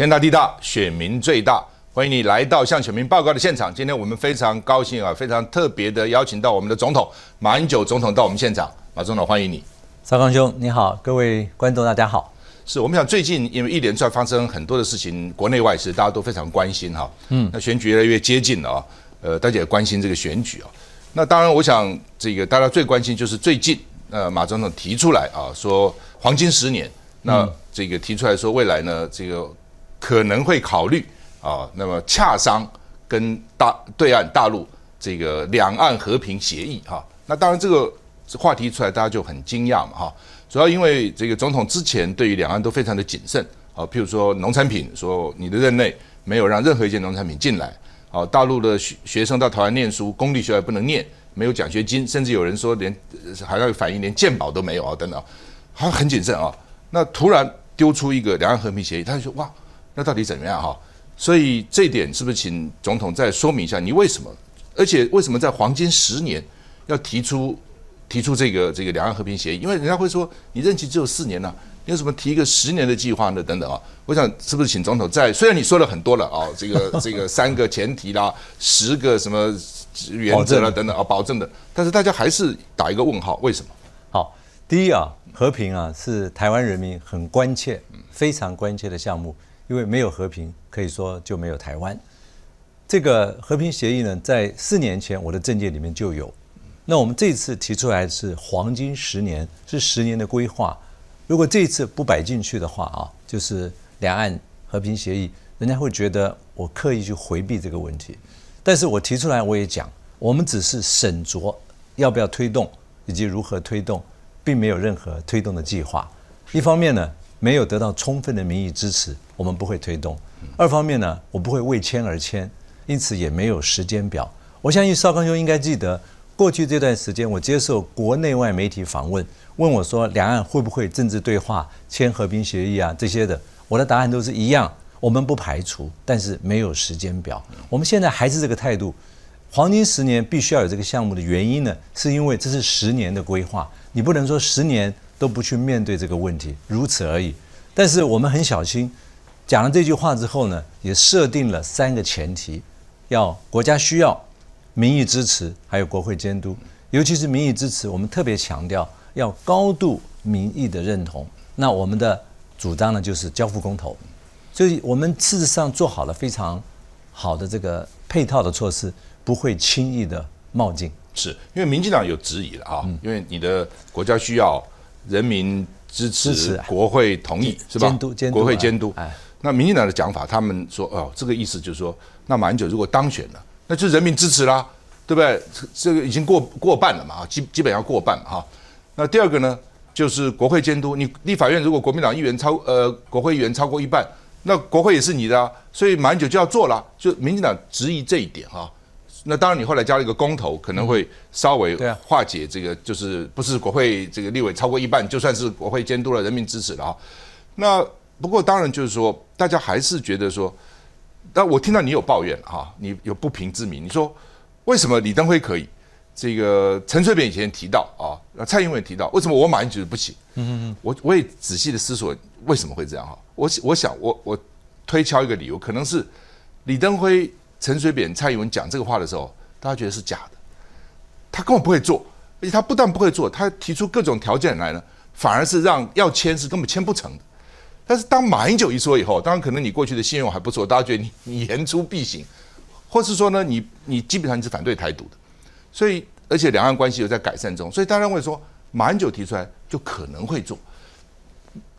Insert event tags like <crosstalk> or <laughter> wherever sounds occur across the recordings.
天大地大，选民最大，欢迎你来到向选民报告的现场。今天我们非常高兴啊，非常特别的邀请到我们的总统马英九总统到我们现场。马总统，欢迎你，曹康兄，你好，各位观众，大家好。是我们想最近因为一连串发生很多的事情，国内外事大家都非常关心哈。嗯，那选举越来越接近了啊，呃，大家也关心这个选举啊。那当然，我想这个大家最关心就是最近呃，马总统提出来啊，说黄金十年，那这个提出来说未来呢，这个。可能会考虑啊，那么洽商跟大对岸大陆这个两岸和平协议哈。那当然这个话题出来，大家就很惊讶嘛哈。主要因为这个总统之前对于两岸都非常的谨慎啊，譬如说农产品，说你的任内没有让任何一件农产品进来。哦，大陆的学学生到台湾念书，公立学校不能念，没有奖学金，甚至有人说连还要反映连鉴宝都没有啊等等，他很谨慎啊。那突然丢出一个两岸和平协议，他就说哇。那到底怎么样哈？所以这一点是不是请总统再说明一下？你为什么？而且为什么在黄金十年要提出提出这个这个两岸和平协议？因为人家会说你任期只有四年呢，为什么提一个十年的计划呢？等等啊，我想是不是请总统在？虽然你说了很多了啊，这个 <laughs> 这个三个前提啦，十个什么原则啦等等啊，保证的，但是大家还是打一个问号，为什么？好，第一啊，和平啊是台湾人民很关切、非常关切的项目。因为没有和平，可以说就没有台湾。这个和平协议呢，在四年前我的政界里面就有。那我们这次提出来是黄金十年，是十年的规划。如果这一次不摆进去的话啊，就是两岸和平协议，人家会觉得我刻意去回避这个问题。但是我提出来，我也讲，我们只是审酌要不要推动以及如何推动，并没有任何推动的计划。一方面呢。没有得到充分的民意支持，我们不会推动。二方面呢，我不会为签而签，因此也没有时间表。我相信邵康兄应该记得，过去这段时间我接受国内外媒体访问，问我说两岸会不会政治对话、签和平协议啊这些的，我的答案都是一样，我们不排除，但是没有时间表。我们现在还是这个态度。黄金十年必须要有这个项目的原因呢，是因为这是十年的规划，你不能说十年。都不去面对这个问题，如此而已。但是我们很小心，讲了这句话之后呢，也设定了三个前提：要国家需要、民意支持，还有国会监督。尤其是民意支持，我们特别强调要高度民意的认同。那我们的主张呢，就是交付公投，所以我们事实上做好了非常好的这个配套的措施，不会轻易的冒进。是因为民进党有质疑了啊，因为你的国家需要。人民支持，国会同意是吧？监督监督。国会监督。哎，那民进党的讲法，他们说哦，这个意思就是说，那马英九如果当选了，那就人民支持啦，对不对？这个已经过过半了嘛，基基本要过半哈。那第二个呢，就是国会监督，你立法院如果国民党议员超呃，国会议员超过一半，那国会也是你的，所以马英九就要做了。就民进党质疑这一点哈。那当然，你后来加了一个公投，可能会稍微化解这个，就是不是国会这个立委超过一半，就算是国会监督了人民支持了哈。那不过当然就是说，大家还是觉得说，那我听到你有抱怨哈，你有不平之鸣，你说为什么李登辉可以，这个陈水扁以前提到啊，那蔡英文提到，为什么我马英九不行？嗯嗯嗯，我我也仔细的思索为什么会这样哈。我我想我我推敲一个理由，可能是李登辉。陈水扁、蔡英文讲这个话的时候，大家觉得是假的，他根本不会做，而且他不但不会做，他提出各种条件来呢，反而是让要签是根本签不成的。但是当马英九一说以后，当然可能你过去的信用还不错，大家觉得你你言出必行，或是说呢，你你基本上你是反对台独的，所以而且两岸关系又在改善中，所以大家会说马英九提出来就可能会做。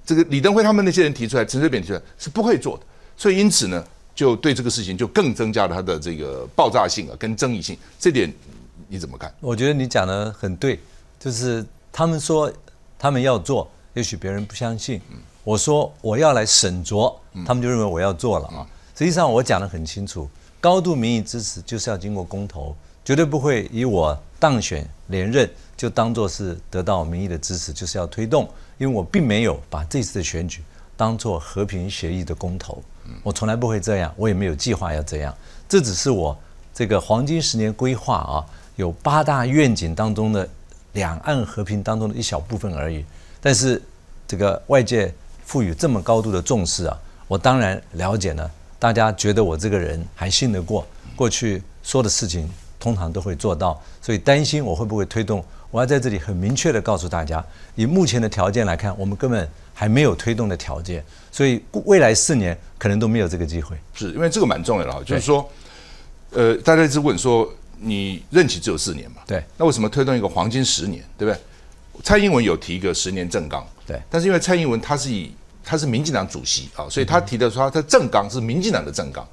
这个李登辉他们那些人提出来，陈水扁提出来是不会做的，所以因此呢。就对这个事情就更增加了它的这个爆炸性啊，跟争议性。这点你怎么看？我觉得你讲的很对，就是他们说他们要做，也许别人不相信。我说我要来审酌，他们就认为我要做了啊。实际上我讲的很清楚，高度民意支持就是要经过公投，绝对不会以我当选连任就当做是得到民意的支持，就是要推动，因为我并没有把这次的选举当做和平协议的公投。我从来不会这样，我也没有计划要这样。这只是我这个黄金十年规划啊，有八大愿景当中的两岸和平当中的一小部分而已。但是这个外界赋予这么高度的重视啊，我当然了解呢。大家觉得我这个人还信得过，过去说的事情通常都会做到，所以担心我会不会推动。我要在这里很明确地告诉大家，以目前的条件来看，我们根本还没有推动的条件。所以未来四年可能都没有这个机会，是因为这个蛮重要的啊，就是说，呃，大家一直问说你任期只有四年嘛，对，那为什么推动一个黄金十年，对不对？蔡英文有提一个十年政纲，对，但是因为蔡英文他是以他是民进党主席啊，所以他提的说他政纲是民进党的政纲，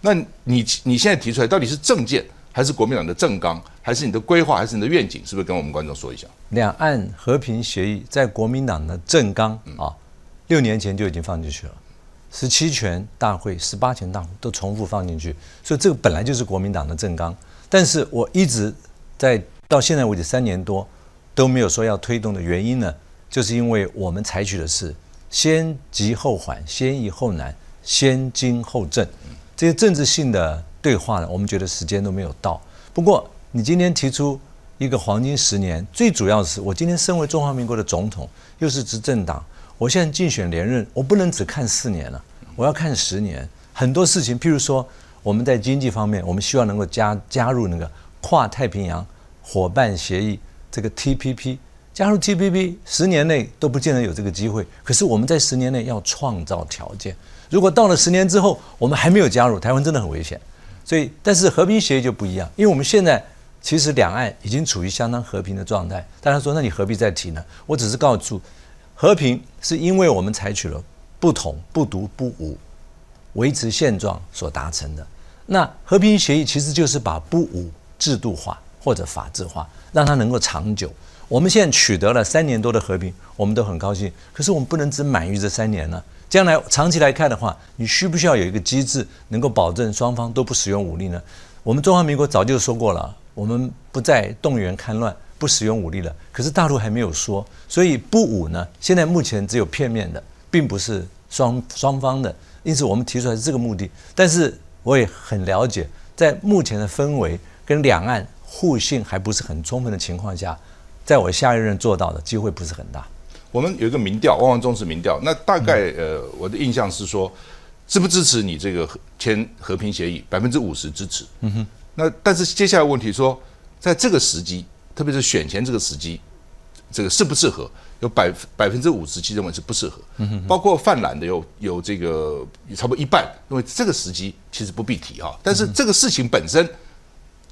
那你你现在提出来到底是政见还是国民党的政纲，还是你的规划还是你的愿景，是不是跟我们观众说一下？两岸和平协议在国民党的政纲啊。六年前就已经放进去了，十七全大会、十八全大会都重复放进去，所以这个本来就是国民党的政纲。但是，我一直在到现在为止三年多都没有说要推动的原因呢，就是因为我们采取的是先急后缓、先易后难、先经后政，这些政治性的对话呢，我们觉得时间都没有到。不过，你今天提出一个黄金十年，最主要是我今天身为中华民国的总统，又是执政党。我现在竞选连任，我不能只看四年了，我要看十年。很多事情，譬如说我们在经济方面，我们希望能够加加入那个跨太平洋伙伴协议，这个 T P P。加入 T P P，十年内都不见得有这个机会。可是我们在十年内要创造条件。如果到了十年之后，我们还没有加入，台湾真的很危险。所以，但是和平协议就不一样，因为我们现在其实两岸已经处于相当和平的状态。大家说，那你何必再提呢？我只是告诉。和平是因为我们采取了不统、不独、不武，维持现状所达成的。那和平协议其实就是把不武制度化或者法制化，让它能够长久。我们现在取得了三年多的和平，我们都很高兴。可是我们不能只满意这三年呢？将来长期来看的话，你需不需要有一个机制能够保证双方都不使用武力呢？我们中华民国早就说过了，我们不再动员戡乱。不使用武力了，可是大陆还没有说，所以不武呢。现在目前只有片面的，并不是双双方的，因此我们提出来是这个目的。但是我也很了解，在目前的氛围跟两岸互信还不是很充分的情况下，在我下一任做到的机会不是很大。我们有一个民调，汪汪中是民调，那大概呃，我的印象是说，支不支持你这个签和平协议，百分之五十支持。嗯哼。那但是接下来问题说，在这个时机。特别是选前这个时机，这个适不适合？有百百分之五十记者问是不适合，包括犯懒的有有这个差不多一半，因为这个时机其实不必提哈。但是这个事情本身，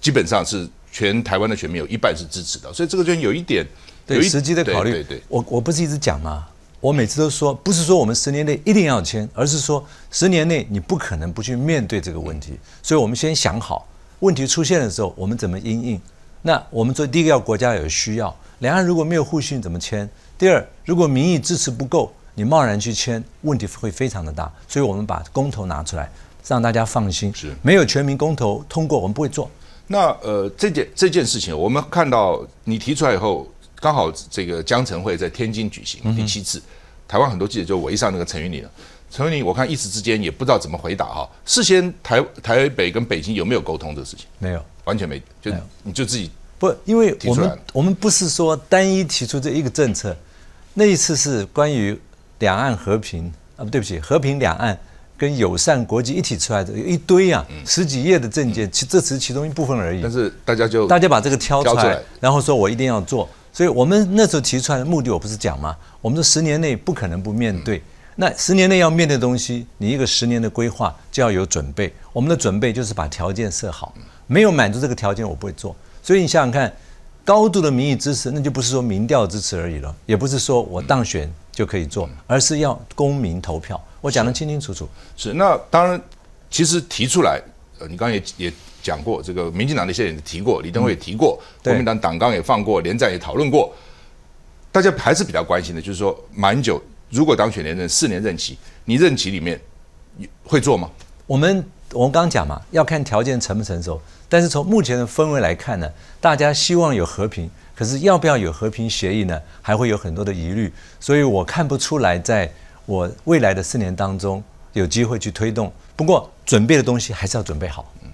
基本上是全台湾的选民有一半是支持的，所以这个就有一点有时机的考虑。我我不是一直讲吗？我每次都说不是说我们十年内一定要签，而是说十年内你不可能不去面对这个问题，所以我们先想好问题出现的时候我们怎么应应。那我们做第一个要国家有需要，两岸如果没有互信怎么签？第二，如果民意支持不够，你贸然去签，问题会非常的大。所以我们把公投拿出来，让大家放心。是，没有全民公投通过，我们不会做。那呃，这件这件事情，我们看到你提出来以后，刚好这个江城会在天津举行第七次，台湾很多记者就围上那个陈云林了。陈云林，我看一时之间也不知道怎么回答哈。事先台台北跟北京有没有沟通这个事情？没有。完全没，就你就自己不，因为我们我们不是说单一提出这一个政策，那一次是关于两岸和平啊，对不起，和平两岸跟友善国际一起出来的，一堆啊，十几页的证件，其这是其中一部分而已。但是大家就大家把这个挑出来，然后说我一定要做，所以我们那时候提出来的目的我不是讲吗？我们说十年内不可能不面对，那十年内要面对东西，你一个十年的规划就要有准备，我们的准备就是把条件设好。没有满足这个条件，我不会做。所以你想想看，高度的民意支持，那就不是说民调支持而已了，也不是说我当选就可以做，而是要公民投票。我讲得清清楚楚。是，那当然，其实提出来，呃，你刚才也也讲过，这个民进党的一些人提过，李登辉也提过，国民党党纲也放过，连战也讨论过，大家还是比较关心的，就是说，满九如果当选连任四年任期，你任期里面会做吗？我们。我们刚讲嘛，要看条件成不成熟。但是从目前的氛围来看呢，大家希望有和平，可是要不要有和平协议呢？还会有很多的疑虑，所以我看不出来，在我未来的四年当中有机会去推动。不过准备的东西还是要准备好，嗯，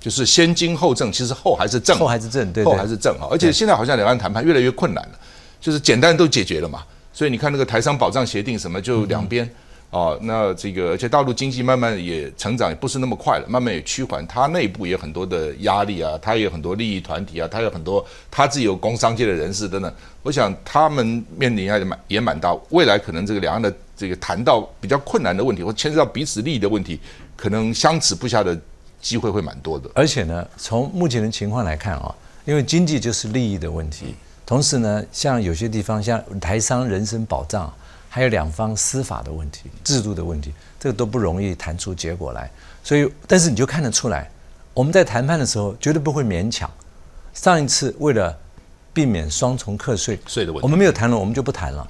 就是先经后政，其实后还是政，后还是政，对，后还是政啊。而且现在好像两岸谈判越来越困难了，就是简单都解决了嘛。所以你看那个台商保障协定什么，就两边。哦，那这个而且大陆经济慢慢也成长，也不是那么快了，慢慢也趋缓。它内部也有很多的压力啊，它也有很多利益团体啊，它有很多它自有工商界的人士等等。我想他们面临还蛮也蛮大，未来可能这个两岸的这个谈到比较困难的问题，或牵涉到彼此利益的问题，可能相持不下的机会会蛮多的。而且呢，从目前的情况来看啊，因为经济就是利益的问题，同时呢，像有些地方像台商人身保障。还有两方司法的问题、制度的问题，这个都不容易谈出结果来。所以，但是你就看得出来，我们在谈判的时候绝对不会勉强。上一次为了避免双重课税，税的问题，我们没有谈了，我们就不谈了。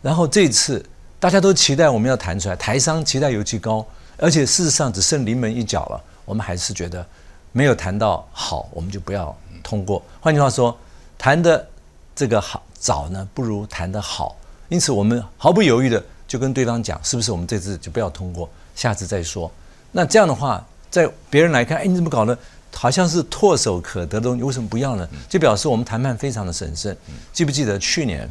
然后这次大家都期待我们要谈出来，台商期待尤其高，而且事实上只剩临门一脚了。我们还是觉得没有谈到好，我们就不要通过。换句话说，谈的这个好早呢，不如谈的好。因此，我们毫不犹豫的就跟对方讲，是不是我们这次就不要通过，下次再说。那这样的话，在别人来看，哎，你怎么搞呢？好像是唾手可得的东西，为什么不要呢？就表示我们谈判非常的审慎。记不记得去年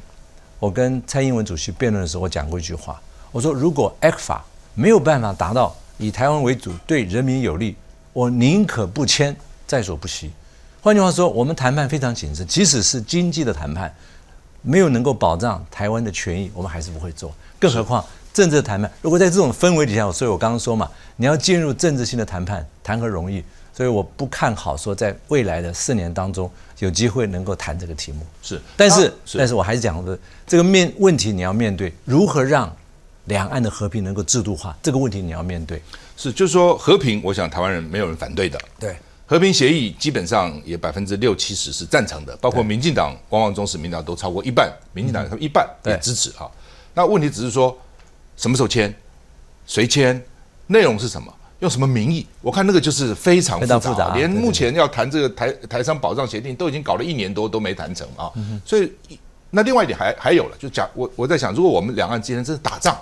我跟蔡英文主席辩论的时候，我讲过一句话，我说如果埃克法没有办法达到以台湾为主、对人民有利，我宁可不签，在所不惜。换句话说，我们谈判非常谨慎，即使是经济的谈判。没有能够保障台湾的权益，我们还是不会做。更何况政治谈判，如果在这种氛围底下，所以我刚刚说嘛，你要进入政治性的谈判，谈何容易？所以我不看好说在未来的四年当中有机会能够谈这个题目。是，但是，但是我还是讲的这个面问题，你要面对如何让两岸的和平能够制度化这个问题，你要面对。是，就是说和平，我想台湾人没有人反对的。对。和平协议基本上也百分之六七十是赞成的，包括民进党、观望中、民党都超过一半，民进党他们一半也支持哈。那问题只是说什么时候签、谁签、内容是什么、用什么名义？我看那个就是非常复杂，连目前要谈这个台台商保障协定都已经搞了一年多都没谈成啊。所以那另外一点还还有了，就讲我我在想，如果我们两岸之间真的打仗，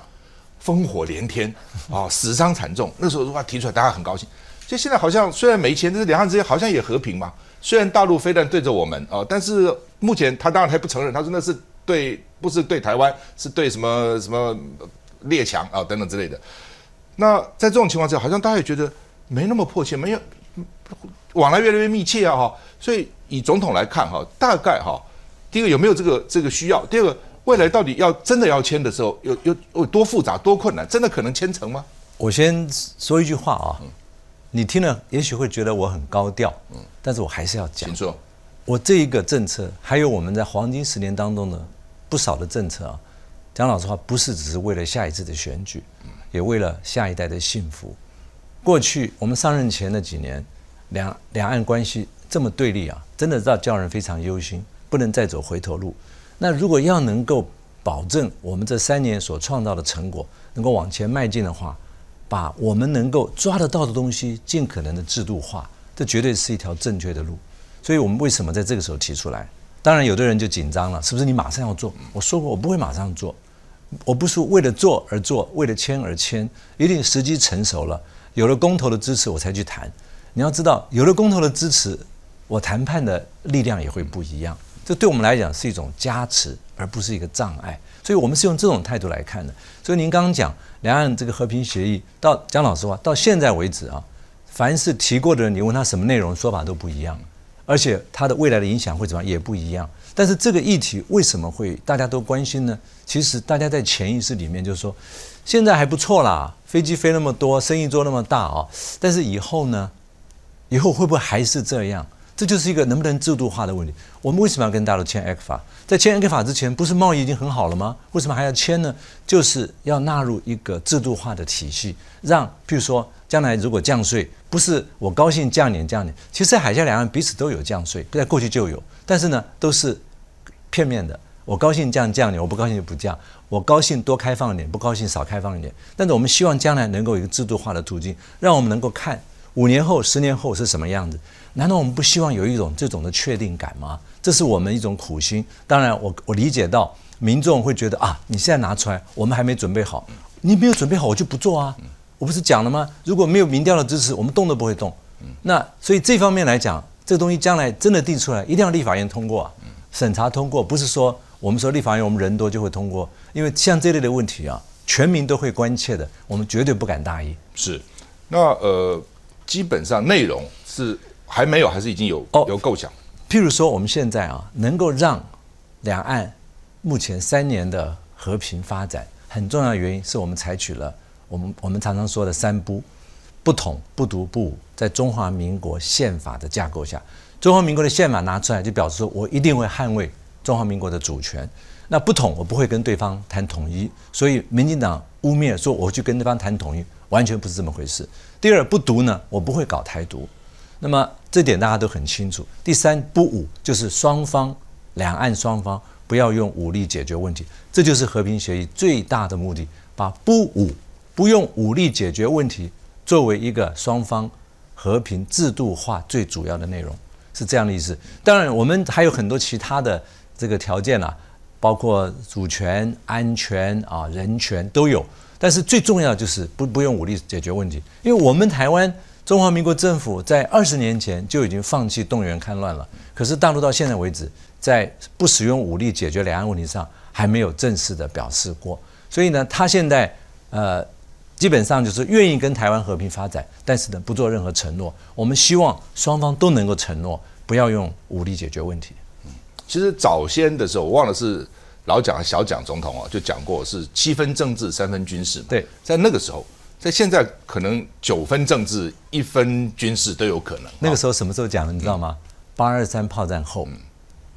烽火连天啊，死伤惨重，那时候如果提出来，大家很高兴。就现在好像虽然没签，但是两岸之间好像也和平嘛。虽然大陆非但对着我们啊，但是目前他当然还不承认，他说那是对，不是对台湾，是对什么什么列强啊等等之类的。那在这种情况下，好像大家也觉得没那么迫切，没有往来越来越密切啊哈。所以以总统来看哈，大概哈，第一个有没有这个这个需要？第二个未来到底要真的要签的时候，有有多复杂、多困难？真的可能签成吗？我先说一句话啊。你听了也许会觉得我很高调，嗯，但是我还是要讲。请坐。我这一个政策，还有我们在黄金十年当中的不少的政策啊，讲老实话，不是只是为了下一次的选举，也为了下一代的幸福。过去我们上任前的几年，两两岸关系这么对立啊，真的让叫人非常忧心，不能再走回头路。那如果要能够保证我们这三年所创造的成果能够往前迈进的话，把我们能够抓得到的东西尽可能的制度化，这绝对是一条正确的路。所以，我们为什么在这个时候提出来？当然，有的人就紧张了，是不是你马上要做？我说过，我不会马上做。我不是为了做而做，为了签而签，一定时机成熟了，有了公投的支持，我才去谈。你要知道，有了公投的支持，我谈判的力量也会不一样。这对我们来讲是一种加持，而不是一个障碍。所以，我们是用这种态度来看的。所以，您刚刚讲。两岸这个和平协议，到讲老实话，到现在为止啊，凡是提过的，你问他什么内容，说法都不一样，而且他的未来的影响会怎么样也不一样。但是这个议题为什么会大家都关心呢？其实大家在潜意识里面就是说，现在还不错啦，飞机飞那么多，生意做那么大啊，但是以后呢，以后会不会还是这样？这就是一个能不能制度化的问题。我们为什么要跟大陆签 a e c 法？在签 a e c 法之前，不是贸易已经很好了吗？为什么还要签呢？就是要纳入一个制度化的体系，让，譬如说，将来如果降税，不是我高兴降点降点。其实海峡两岸彼此都有降税，在过去就有，但是呢，都是片面的。我高兴降降点，我不高兴就不降；我高兴多开放一点，不高兴少开放一点。但是我们希望将来能够有一个制度化的途径，让我们能够看五年后、十年后是什么样子。难道我们不希望有一种这种的确定感吗？这是我们一种苦心。当然，我我理解到民众会觉得啊，你现在拿出来，我们还没准备好。你没有准备好，我就不做啊。我不是讲了吗？如果没有民调的支持，我们动都不会动。那所以这方面来讲，这个东西将来真的定出来，一定要立法院通过，啊，审查通过。不是说我们说立法院我们人多就会通过，因为像这类的问题啊，全民都会关切的，我们绝对不敢大意。是，那呃，基本上内容是。还没有，还是已经有有构想。譬如说，我们现在啊，能够让两岸目前三年的和平发展很重要的原因，是我们采取了我们我们常常说的三不：不统、不独、不武。在中华民国宪法的架构下，中华民国的宪法拿出来，就表示说我一定会捍卫中华民国的主权。那不统，我不会跟对方谈统一，所以民进党污蔑说我去跟对方谈统一，完全不是这么回事。第二，不独呢，我不会搞台独。那么这点大家都很清楚。第三，不武就是双方、两岸双方不要用武力解决问题，这就是和平协议最大的目的，把不武、不用武力解决问题作为一个双方和平制度化最主要的内容，是这样的意思。当然，我们还有很多其他的这个条件啦，包括主权、安全啊、人权都有，但是最重要就是不不用武力解决问题，因为我们台湾。中华民国政府在二十年前就已经放弃动员戡乱了，可是大陆到现在为止，在不使用武力解决两岸问题上还没有正式的表示过，所以呢，他现在呃，基本上就是愿意跟台湾和平发展，但是呢不做任何承诺。我们希望双方都能够承诺，不要用武力解决问题。嗯，其实早先的时候，我忘了是老蒋还小蒋总统啊，就讲过是七分政治，三分军事。对，在那个时候。那现在可能九分政治，一分军事都有可能。那个时候什么时候讲的，你知道吗？八二三炮战后，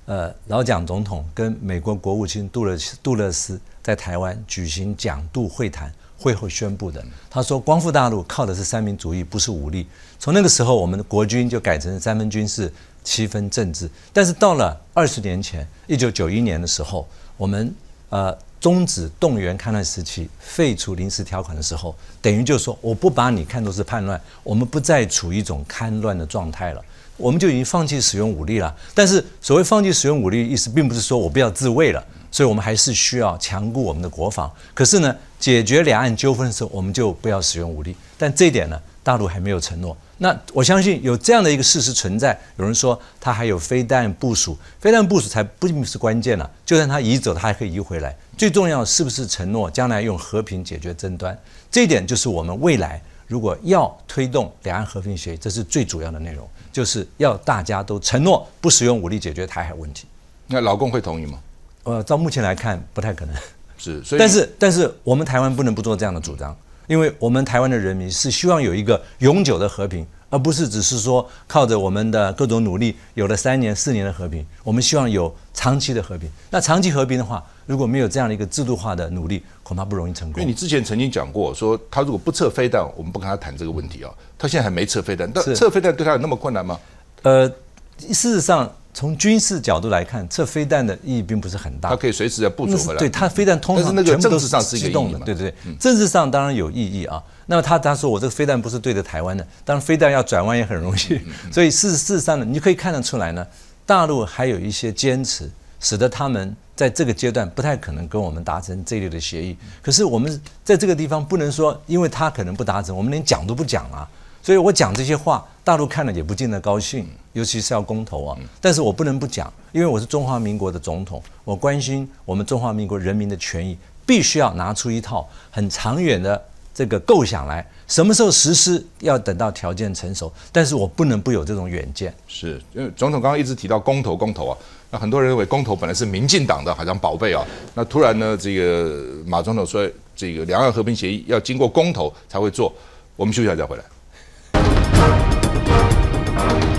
呃，老蒋总统跟美国国务卿杜勒杜勒斯在台湾举行蒋杜会谈，会后宣布的。他说，光复大陆靠的是三民主义，不是武力。从那个时候，我们的国军就改成三分军事，七分政治。但是到了二十年前，一九九一年的时候，我们呃。终止动员戡战时期、废除临时条款的时候，等于就是说我不把你看作是叛乱，我们不再处一种戡乱的状态了，我们就已经放弃使用武力了。但是所谓放弃使用武力，意思并不是说我不要自卫了，所以我们还是需要强固我们的国防。可是呢，解决两岸纠纷的时候，我们就不要使用武力。但这一点呢，大陆还没有承诺。那我相信有这样的一个事实存在。有人说他还有飞弹部署，飞弹部署才不仅是关键了，就算他移走，他还可以移回来。最重要是不是承诺将来用和平解决争端？这一点就是我们未来如果要推动两岸和平协议，这是最主要的内容，就是要大家都承诺不使用武力解决台海问题。那老公会同意吗？呃，到目前来看不太可能是。但是但是我们台湾不能不做这样的主张。因为我们台湾的人民是希望有一个永久的和平，而不是只是说靠着我们的各种努力有了三年、四年的和平，我们希望有长期的和平。那长期和平的话，如果没有这样的一个制度化的努力，恐怕不容易成功。因为你之前曾经讲过，说他如果不撤飞弹，我们不跟他谈这个问题啊。他现在还没撤飞弹，但撤飞弹对他有那么困难吗？呃，事实上。从军事角度来看，测飞弹的意义并不是很大。它可以随时在部署回来。对它飞弹通常都是上是移动的，对不对？政治上当然有意义啊。那么他他说我这个飞弹不是对着台湾的，当然飞弹要转弯也很容易。所以事实事实上呢，你可以看得出来呢，大陆还有一些坚持，使得他们在这个阶段不太可能跟我们达成这类的协议。可是我们在这个地方不能说，因为他可能不达成，我们连讲都不讲了。所以我讲这些话，大陆看了也不见得高兴，尤其是要公投啊。但是我不能不讲，因为我是中华民国的总统，我关心我们中华民国人民的权益，必须要拿出一套很长远的这个构想来。什么时候实施，要等到条件成熟。但是我不能不有这种远见。是，因为总统刚刚一直提到公投，公投啊。那很多人认为公投本来是民进党的好像宝贝啊。那突然呢，这个马总统说这个两岸和平协议要经过公投才会做。我们休息一下再回来。Thank you.